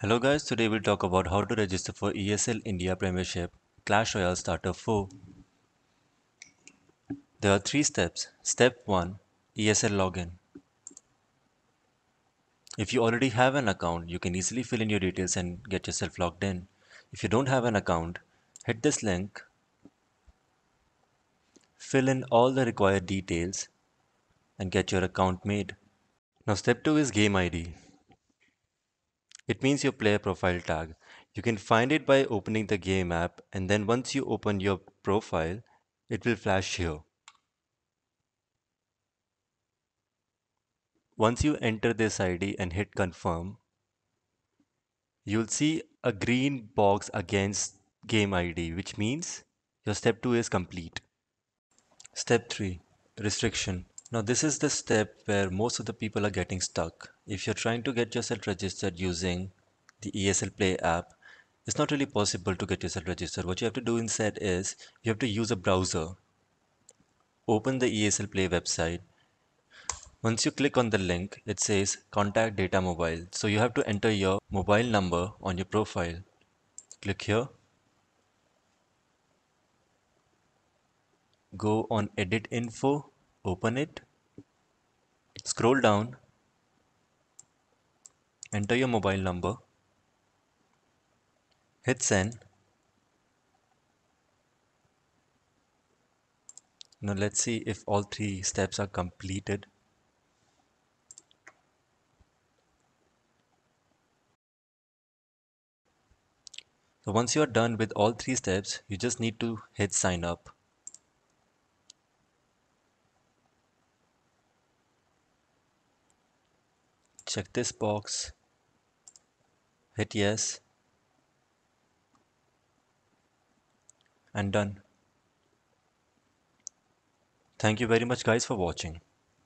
Hello guys, today we'll talk about how to register for ESL India Premiership Clash Royale Starter 4. There are three steps. Step 1. ESL Login. If you already have an account, you can easily fill in your details and get yourself logged in. If you don't have an account, hit this link, fill in all the required details and get your account made. Now step 2 is Game ID. It means your player profile tag. You can find it by opening the game app and then once you open your profile, it will flash here. Once you enter this ID and hit confirm, you'll see a green box against game ID, which means your step 2 is complete. Step 3 Restriction now this is the step where most of the people are getting stuck. If you're trying to get yourself registered using the ESL Play app, it's not really possible to get yourself registered. What you have to do instead is you have to use a browser. Open the ESL Play website. Once you click on the link, it says contact data mobile. So you have to enter your mobile number on your profile. Click here. Go on edit info open it scroll down enter your mobile number hit send now let's see if all three steps are completed So once you are done with all three steps, you just need to hit sign up. check this box hit yes and done thank you very much guys for watching